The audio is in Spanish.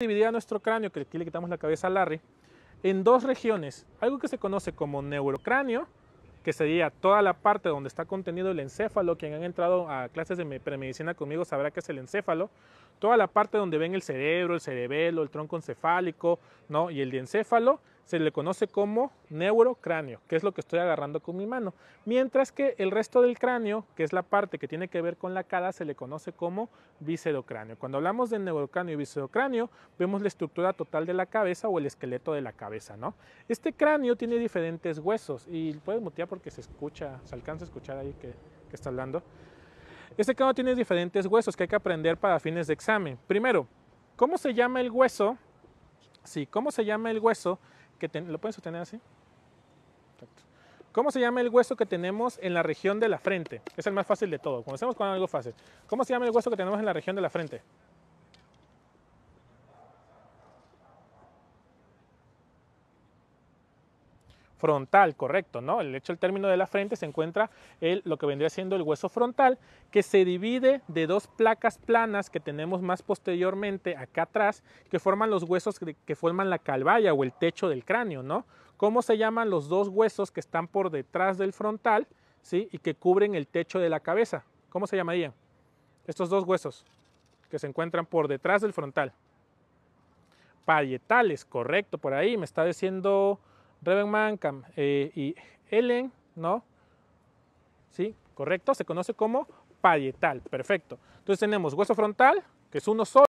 a nuestro cráneo, que aquí le quitamos la cabeza a Larry, en dos regiones, algo que se conoce como neurocráneo, que sería toda la parte donde está contenido el encéfalo, quien han entrado a clases de premedicina conmigo sabrá que es el encéfalo, toda la parte donde ven el cerebro, el cerebelo, el tronco encefálico, ¿no? Y el diencéfalo, se le conoce como neurocráneo, que es lo que estoy agarrando con mi mano. Mientras que el resto del cráneo, que es la parte que tiene que ver con la cara, se le conoce como viscerocráneo. Cuando hablamos de neurocráneo y viscerocráneo, vemos la estructura total de la cabeza o el esqueleto de la cabeza, ¿no? Este cráneo tiene diferentes huesos y puedes mutear porque se escucha, se alcanza a escuchar ahí que, que está hablando. Este cráneo tiene diferentes huesos que hay que aprender para fines de examen. Primero, ¿cómo se llama el hueso? Sí, ¿cómo se llama el hueso? ¿Lo pueden sostener así? ¿Cómo se llama el hueso que tenemos en la región de la frente? Es el más fácil de todo. Conocemos con algo fácil. ¿Cómo se llama el hueso que tenemos en la región de la frente? frontal, correcto, ¿no? El hecho del término de la frente se encuentra el, lo que vendría siendo el hueso frontal, que se divide de dos placas planas que tenemos más posteriormente acá atrás, que forman los huesos que, forman la calvaya o el techo del cráneo, ¿no? ¿Cómo se llaman los dos huesos que están por detrás del frontal, ¿sí? Y que cubren el techo de la cabeza. ¿Cómo se llamarían Estos dos huesos que se encuentran por detrás del frontal. Parietales, correcto, por ahí me está diciendo Reven Mancam eh, y Ellen, ¿no? ¿Sí? ¿Correcto? Se conoce como parietal. Perfecto. Entonces tenemos hueso frontal, que es uno solo.